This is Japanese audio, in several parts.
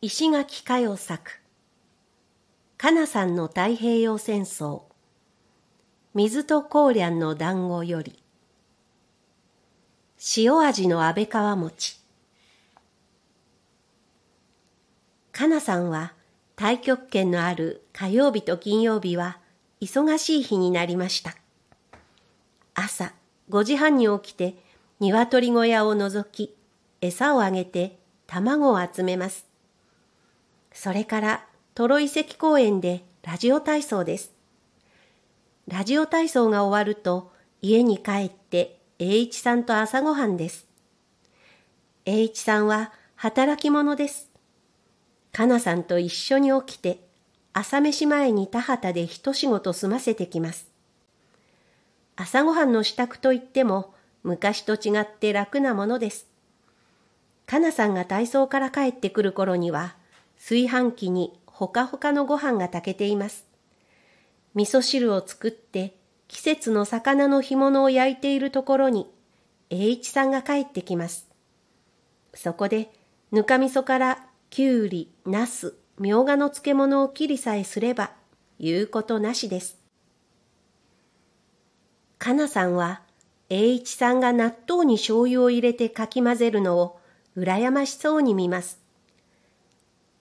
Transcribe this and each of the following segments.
石垣佳代作かなさんの太平洋戦争水と高梁の団子より塩味の安倍川餅かなさんは太極拳のある火曜日と金曜日は忙しい日になりました朝5時半に起きて鶏小屋を覗き餌をあげて卵を集めますそれからトロ遺跡公園でラジオ体操です。ラジオ体操が終わると家に帰って栄一さんと朝ごはんです。栄一さんは働き者です。かなさんと一緒に起きて朝飯前に田畑で一仕事済ませてきます。朝ごはんの支度といっても昔と違って楽なものです。かなさんが体操から帰ってくる頃には炊飯器にほかほかのご飯が炊けています。味噌汁を作って季節の魚の干物を焼いているところに栄一さんが帰ってきます。そこでぬか味噌からきゅうり、なす、みょうがの漬物を切りさえすれば言うことなしです。かなさんは栄一さんが納豆に醤油を入れてかき混ぜるのを羨ましそうに見ます。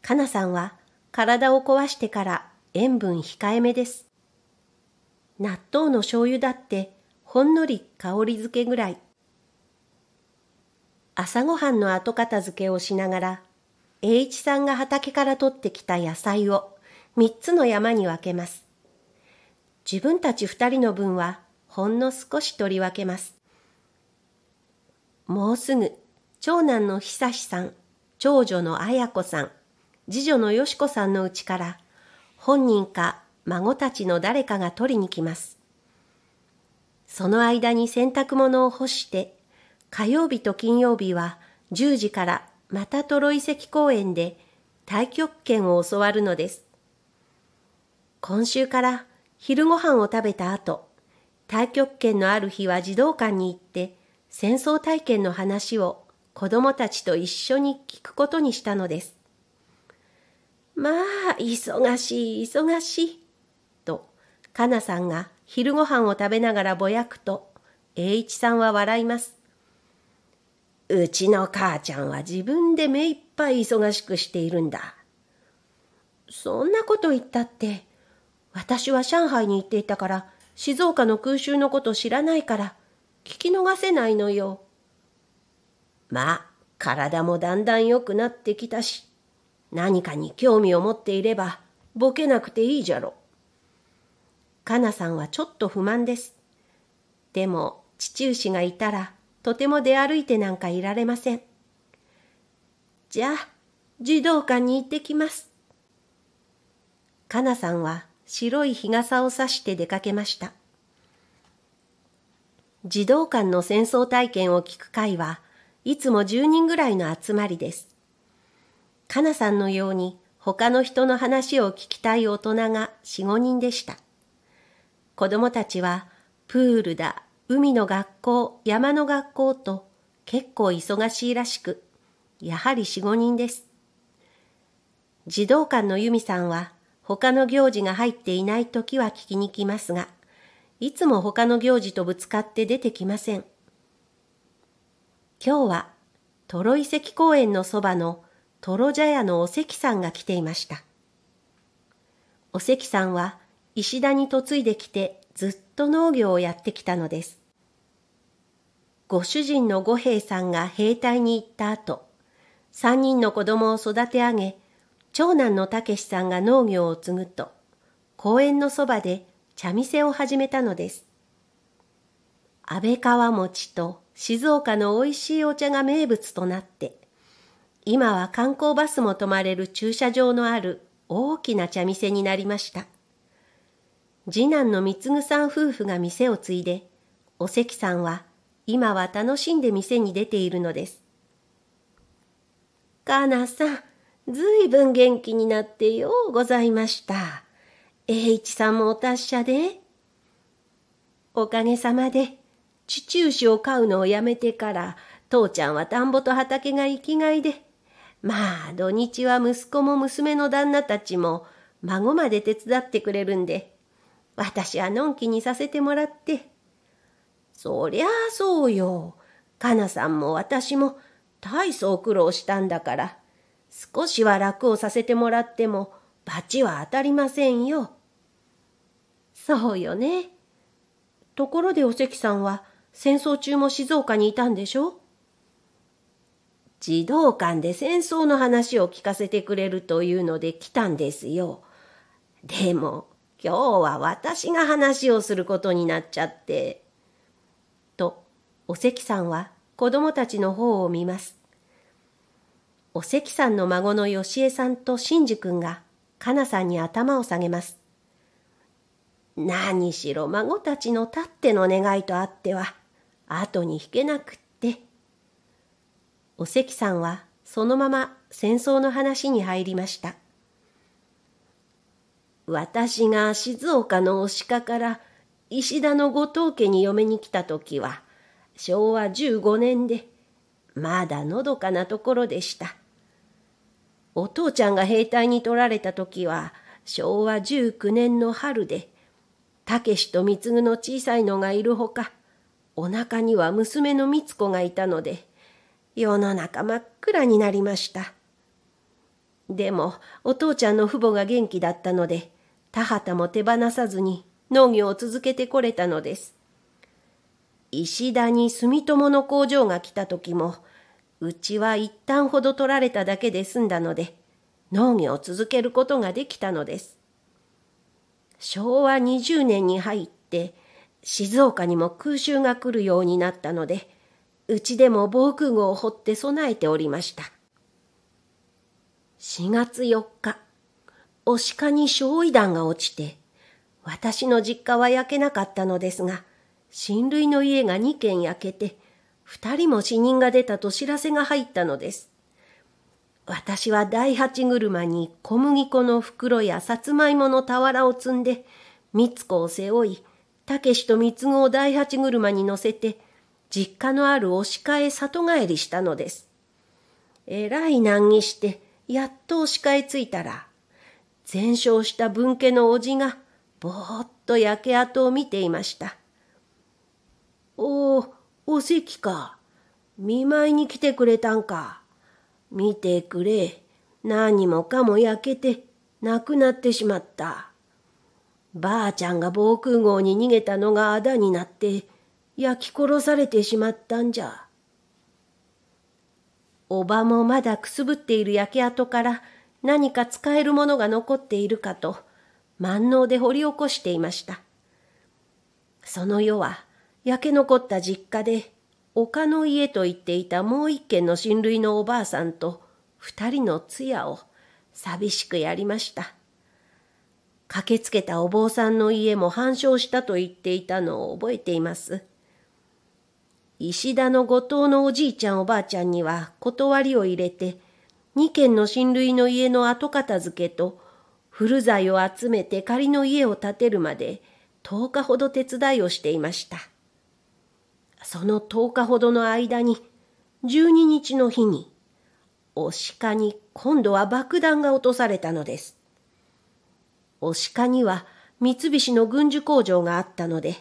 かなさんは体を壊してから塩分控えめです。納豆の醤油だってほんのり香りづけぐらい。朝ごはんの後片付けをしながら、栄一さんが畑から取ってきた野菜を三つの山に分けます。自分たち二人の分はほんの少し取り分けます。もうすぐ長男の久さん、長女の綾子さん、次女のよしこさんのうちから本人か孫たちの誰かが取りに来ます。その間に洗濯物を干して、火曜日と金曜日は10時からまたトロ遺跡公園で太極拳を教わるのです。今週から昼ご飯を食べた後、太極拳のある日は児童館に行って戦争体験の話を子供たちと一緒に聞くことにしたのです。まあ、忙しい、忙しい。と、かなさんが昼ごはんを食べながらぼやくと、栄一さんは笑います。うちの母ちゃんは自分で目いっぱい忙しくしているんだ。そんなこと言ったって、私は上海に行っていたから、静岡の空襲のこと知らないから、聞き逃せないのよ。まあ、体もだんだん良くなってきたし、何かに興味を持っていれば、ボケなくていいじゃろ。かなさんはちょっと不満です。でも、父牛がいたら、とても出歩いてなんかいられません。じゃあ、児童館に行ってきます。かなさんは白い日傘を差して出かけました。児童館の戦争体験を聞く会はいつも10人ぐらいの集まりです。かなさんのように他の人の話を聞きたい大人が四五人でした。子供たちはプールだ、海の学校、山の学校と結構忙しいらしく、やはり四五人です。児童館の由美さんは他の行事が入っていない時は聞きに来ますが、いつも他の行事とぶつかって出てきません。今日は、トロ遺跡公園のそばのトロジャヤのお関さんが来ていました。お関さんは石田に嫁いできてずっと農業をやってきたのです。ご主人の五兵さんが兵隊に行った後、三人の子供を育て上げ、長男の武さんが農業を継ぐと、公園のそばで茶店を始めたのです。安倍川餅と静岡の美味しいお茶が名物となって、今は観光バスも泊まれる駐車場のある大きな茶店になりました。次男の貢さん夫婦が店を継いで、お関さんは今は楽しんで店に出ているのです。かなさん、ずいぶん元気になってようございました。栄一さんもお達者で。おかげさまで、地中酒を飼うのをやめてから、父ちゃんは田んぼと畑が生きがいで、まあ土日は息子も娘の旦那たちも孫まで手伝ってくれるんで、私はのんきにさせてもらって。そりゃあそうよ。かなさんも私も大層苦労したんだから、少しは楽をさせてもらっても、罰は当たりませんよ。そうよね。ところでお関さんは戦争中も静岡にいたんでしょ児童館で戦争の話を聞かせてくれるというので来たんですよ。でも、今日は私が話をすることになっちゃって。と、お関さんは子供たちの方を見ます。お関さんの孫のよしえさんと真珠くんが、かなさんに頭を下げます。何しろ孫たちのたっての願いとあっては、後に引けなくてお関さんはそのまま戦争の話に入りました。私が静岡の鹿から石田の後藤家に嫁に来た時は昭和15年でまだのどかなところでした。お父ちゃんが兵隊に取られた時は昭和19年の春で、たけしと貢の小さいのがいるほか、お腹には娘の光つ子がいたので、世の中真っ暗になりました。でも、お父ちゃんの父母が元気だったので、田畑も手放さずに農業を続けてこれたのです。石田に住友の工場が来た時も、うちは一旦ほど取られただけで済んだので、農業を続けることができたのです。昭和20年に入って、静岡にも空襲が来るようになったので、うちでも防空壕を掘って備えておりました。4月4日、お鹿に焼夷弾が落ちて、私の実家は焼けなかったのですが、親類の家が2軒焼けて、2人も死人が出たと知らせが入ったのです。私は第八車に小麦粉の袋やさつまいもの俵を積んで、三つ子を背負い、たけしと三つ子を第八車に乗せて、実家のある押し替え里帰りしたのです。えらい難儀して、やっと押替え着いたら、全焼した分家のおじが、ぼーっと焼け跡を見ていました。おお、おせきか。見舞いに来てくれたんか。見てくれ。何もかも焼けて、亡くなってしまった。ばあちゃんが防空壕に逃げたのがあだになって、焼き殺されてしまったんじゃ。おばもまだくすぶっている焼け跡から何か使えるものが残っているかと万能で掘り起こしていました。その夜は焼け残った実家で丘の家と言っていたもう一軒の親類のおばあさんと二人の通夜を寂しくやりました。駆けつけたお坊さんの家も反証したと言っていたのを覚えています。石田の後藤のおじいちゃんおばあちゃんには断りを入れて、2軒の親類の家の後片付けと、古材を集めて仮の家を建てるまで、10日ほど手伝いをしていました。その10日ほどの間に、12日の日に、お鹿に今度は爆弾が落とされたのです。お鹿には三菱の軍需工場があったので、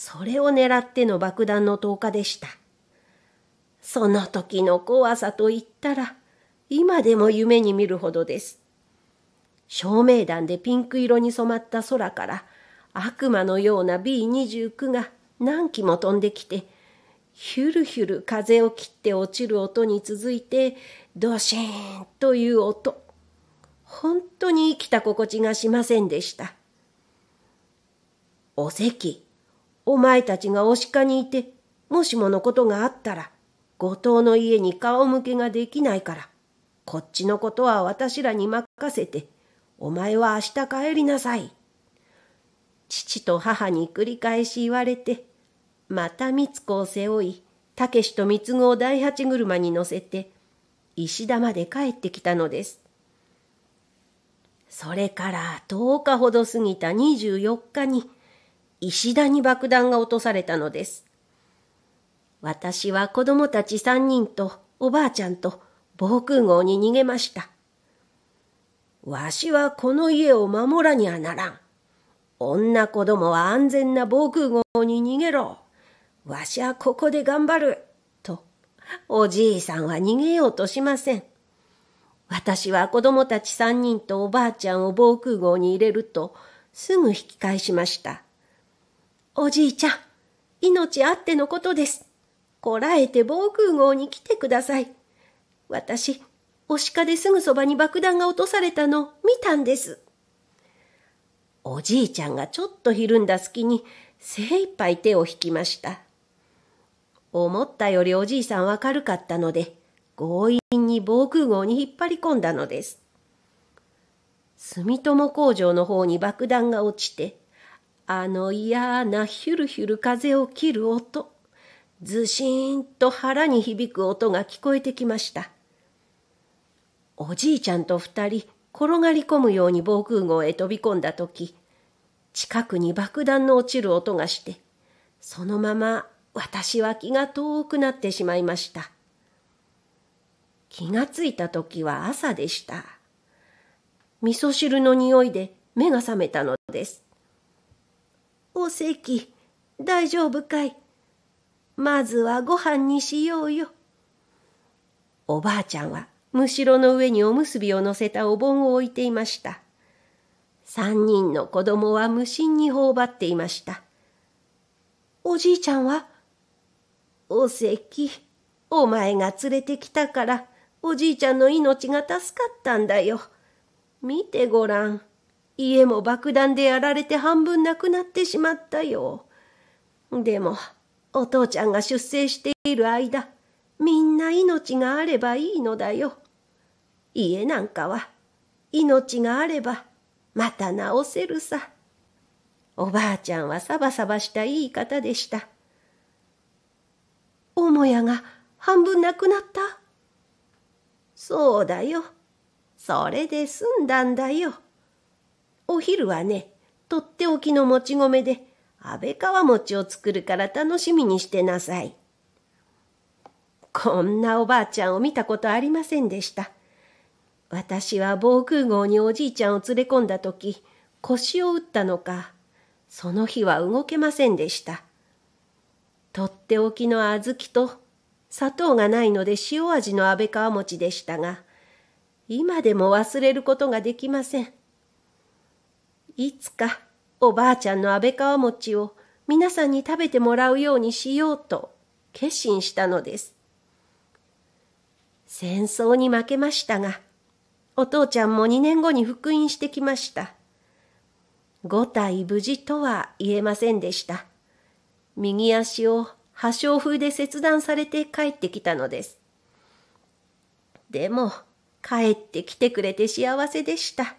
それを狙っての爆弾の投下でした。その時の怖さと言ったら、今でも夢に見るほどです。照明弾でピンク色に染まった空から、悪魔のような B29 が何機も飛んできて、ひゅるひゅる風を切って落ちる音に続いて、ドシーンという音。本当に生きた心地がしませんでした。お席お前たちがお鹿にいて、もしものことがあったら、後藤の家に顔向けができないから、こっちのことは私らに任せて、お前は明日帰りなさい。父と母に繰り返し言われて、また三つ子を背負い、たけしと三つ子を大八車に乗せて、石田まで帰ってきたのです。それから10日ほど過ぎた24日に、石田に爆弾が落とされたのです。私は子供たち三人とおばあちゃんと防空壕に逃げました。わしはこの家を守らにはならん。女子供は安全な防空壕に逃げろ。わしはここで頑張る。と、おじいさんは逃げようとしません。私は子供たち三人とおばあちゃんを防空壕に入れると、すぐ引き返しました。おじいちゃん、命あってのことです。こらえて防空壕に来てください。私、お鹿ですぐそばに爆弾が落とされたの見たんです。おじいちゃんがちょっとひるんだ隙に精一杯手を引きました。思ったよりおじいさんは軽かったので、強引に防空壕に引っ張り込んだのです。住友工場の方に爆弾が落ちて、あの嫌なヒュルヒュル風を切る音、ずしんと腹に響く音が聞こえてきました。おじいちゃんと二人、転がり込むように防空壕へ飛び込んだ時、近くに爆弾の落ちる音がして、そのまま私は気が遠くなってしまいました。気がついた時は朝でした。味噌汁の匂いで目が覚めたのです。お席、大丈夫かいまずはご飯にしようよ。おばあちゃんは、むしろの上におむすびをのせたお盆を置いていました。三人の子供は無心に頬張っていました。おじいちゃんはお席お前が連れてきたから、おじいちゃんの命が助かったんだよ。見てごらん。家も爆弾でやられて半分なくなってしまったよ。でも、お父ちゃんが出征している間、みんな命があればいいのだよ。家なんかは、命があれば、また治せるさ。おばあちゃんはサバサバした言い方でした。母屋が半分なくなったそうだよ。それで済んだんだよ。お昼はね、とっておきのもち米で、安倍川餅を作るから楽しみにしてなさい。こんなおばあちゃんを見たことありませんでした。私は防空壕におじいちゃんを連れ込んだ時、腰を打ったのか、その日は動けませんでした。とっておきの小豆と砂糖がないので塩味の安倍川餅でしたが、今でも忘れることができません。いつかおばあちゃんの安倍川餅を皆さんに食べてもらうようにしようと決心したのです。戦争に負けましたが、お父ちゃんも2年後に復員してきました。五体無事とは言えませんでした。右足を破傷風で切断されて帰ってきたのです。でも、帰ってきてくれて幸せでした。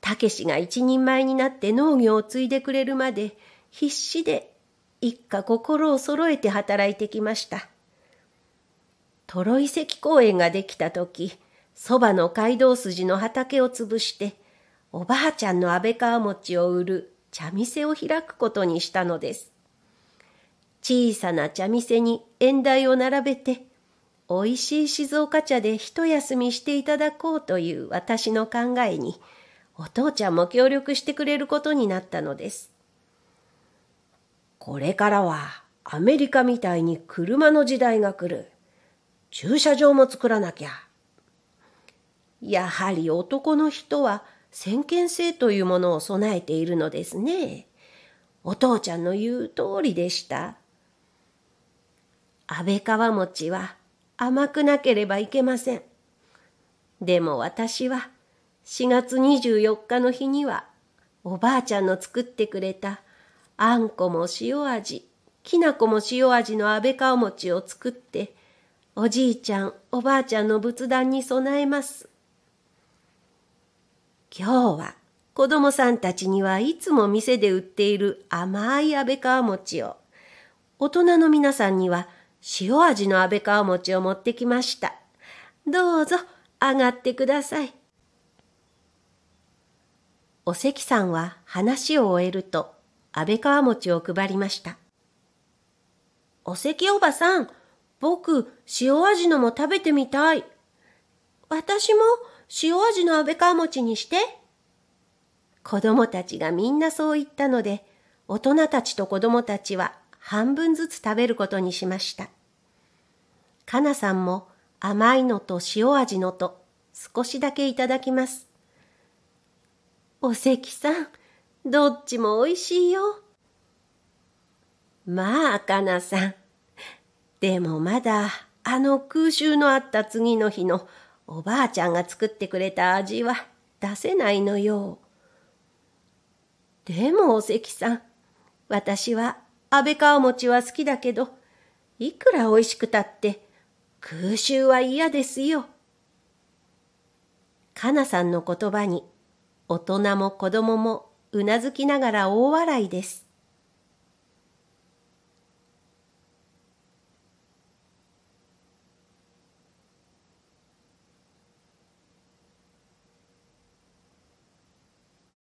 たけしが一人前になって農業を継いでくれるまで必死で一家心を揃えて働いてきました。トロ遺跡公園ができた時、そばの街道筋の畑を潰して、おばあちゃんの安倍川餅を売る茶店を開くことにしたのです。小さな茶店に縁台を並べて、美味しい静岡茶で一休みしていただこうという私の考えに、お父ちゃんも協力してくれることになったのです。これからはアメリカみたいに車の時代が来る。駐車場も作らなきゃ。やはり男の人は先見性というものを備えているのですね。お父ちゃんの言う通りでした。安倍川餅は甘くなければいけません。でも私は4月24日の日には、おばあちゃんの作ってくれた、あんこも塩味、きなこも塩味の安倍顔餅を作って、おじいちゃん、おばあちゃんの仏壇に備えます。今日は、子供さんたちにはいつも店で売っている甘い安倍川餅を、大人の皆さんには塩味の安倍川餅を持ってきました。どうぞ上がってください。お関さんは話を終えると、安倍川餅を配りました。お関おばさん、僕、塩味のも食べてみたい。私も塩味の安倍川餅にして。子供たちがみんなそう言ったので、大人たちと子供たちは半分ずつ食べることにしました。かなさんも甘いのと塩味のと少しだけいただきます。お関さん、どっちもおいしいよ。まあ、かなさん。でもまだ、あの空襲のあった次の日のおばあちゃんが作ってくれた味は出せないのよ。でも、お関さん、私は安倍川餅は好きだけど、いくら美味しくたって、空襲は嫌ですよ。かなさんの言葉に大人も子供もうなずきながら大笑いです。